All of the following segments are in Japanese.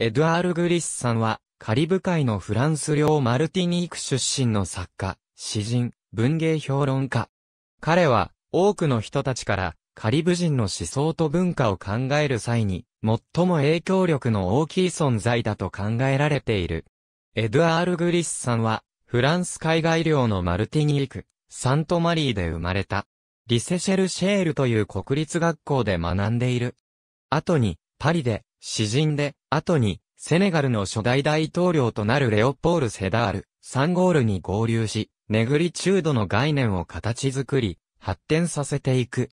エドアール・グリスさんは、カリブ海のフランス領マルティニーク出身の作家、詩人、文芸評論家。彼は、多くの人たちから、カリブ人の思想と文化を考える際に、最も影響力の大きい存在だと考えられている。エドアール・グリスさんは、フランス海外領のマルティニーク、サントマリーで生まれた。リセシェル・シェールという国立学校で学んでいる。後に、パリで、詩人で、後に、セネガルの初代大統領となるレオポール・セダール、サンゴールに合流し、ネグリチュードの概念を形作り、発展させていく。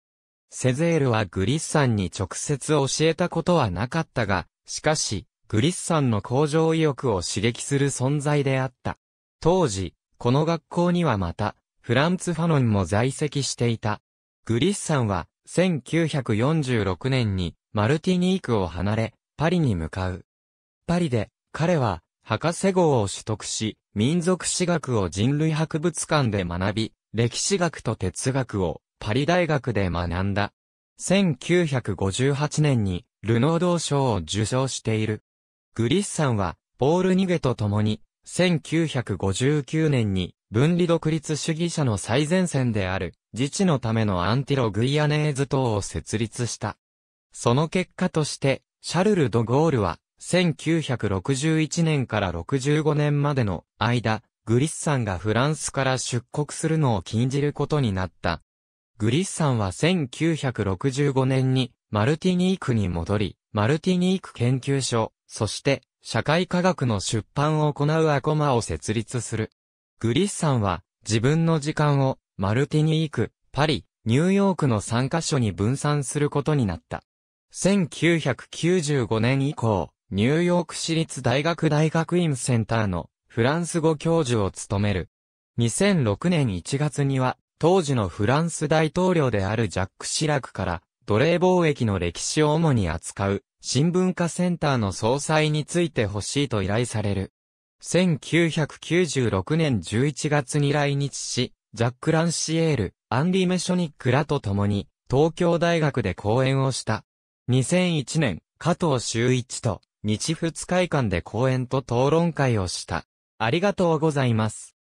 セゼールはグリッサンに直接教えたことはなかったが、しかし、グリッサンの向上意欲を刺激する存在であった。当時、この学校にはまた、フランツ・ファノンも在籍していた。グリッサンは、1946年に、マルティニークを離れ、パリに向かう。パリで、彼は、博士号を取得し、民族史学を人類博物館で学び、歴史学と哲学をパリ大学で学んだ。1958年にルノード賞を受賞している。グリッサンはポール・ニゲと共に1959年に分離独立主義者の最前線である自治のためのアンティロ・グイアネーズ党を設立した。その結果としてシャルル・ド・ゴールは、1961年から65年までの間、グリッサンがフランスから出国するのを禁じることになった。グリッサンは1965年にマルティニークに戻り、マルティニーク研究所、そして社会科学の出版を行うアコマを設立する。グリッサンは自分の時間をマルティニーク、パリ、ニューヨークの3カ所に分散することになった。1995年以降、ニューヨーク市立大学大学院センターのフランス語教授を務める。2006年1月には、当時のフランス大統領であるジャック・シラクから奴隷貿易の歴史を主に扱う新聞化センターの総裁について欲しいと依頼される。1996年11月に来日し、ジャック・ランシエール、アンリ・メショニックらと共に東京大学で講演をした。2001年、加藤修一と日仏会館で講演と討論会をした。ありがとうございます。